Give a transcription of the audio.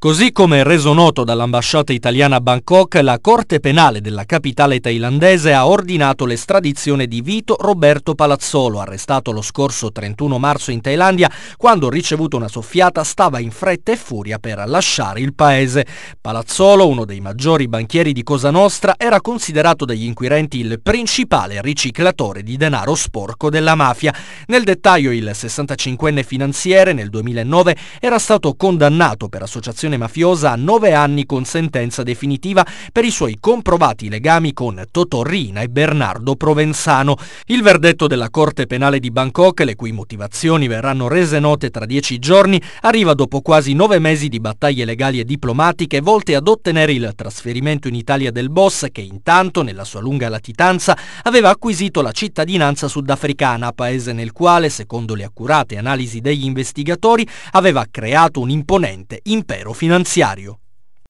Così come reso noto dall'ambasciata italiana a Bangkok, la Corte Penale della capitale thailandese ha ordinato l'estradizione di Vito Roberto Palazzolo, arrestato lo scorso 31 marzo in Thailandia, quando ricevuto una soffiata stava in fretta e furia per lasciare il paese. Palazzolo, uno dei maggiori banchieri di Cosa Nostra, era considerato dagli inquirenti il principale riciclatore di denaro sporco della mafia. Nel dettaglio, il 65enne finanziere nel 2009 era stato condannato per associazione associazione mafiosa a nove anni con sentenza definitiva per i suoi comprovati legami con Totorrina e Bernardo Provenzano. Il verdetto della Corte Penale di Bangkok, le cui motivazioni verranno rese note tra dieci giorni, arriva dopo quasi nove mesi di battaglie legali e diplomatiche volte ad ottenere il trasferimento in Italia del boss che intanto, nella sua lunga latitanza, aveva acquisito la cittadinanza sudafricana, paese nel quale, secondo le accurate analisi degli investigatori, aveva creato un imponente impero finanziario.